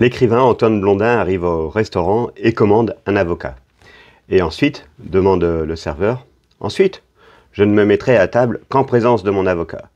L'écrivain Antoine Blondin arrive au restaurant et commande un avocat. Et ensuite, demande le serveur, ensuite, je ne me mettrai à table qu'en présence de mon avocat.